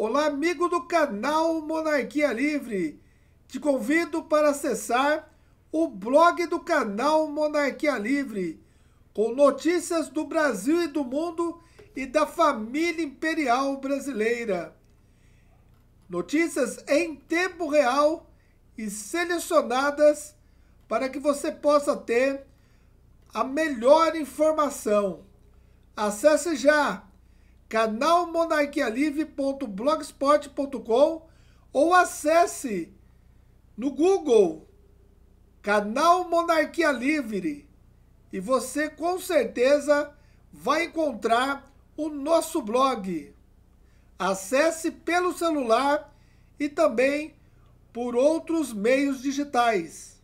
Olá, amigo do canal Monarquia Livre. Te convido para acessar o blog do canal Monarquia Livre, com notícias do Brasil e do mundo e da família imperial brasileira. Notícias em tempo real e selecionadas para que você possa ter a melhor informação. Acesse já! canalmonarquialive.blogspot.com ou acesse no Google Canal Monarquia Livre e você com certeza vai encontrar o nosso blog. Acesse pelo celular e também por outros meios digitais.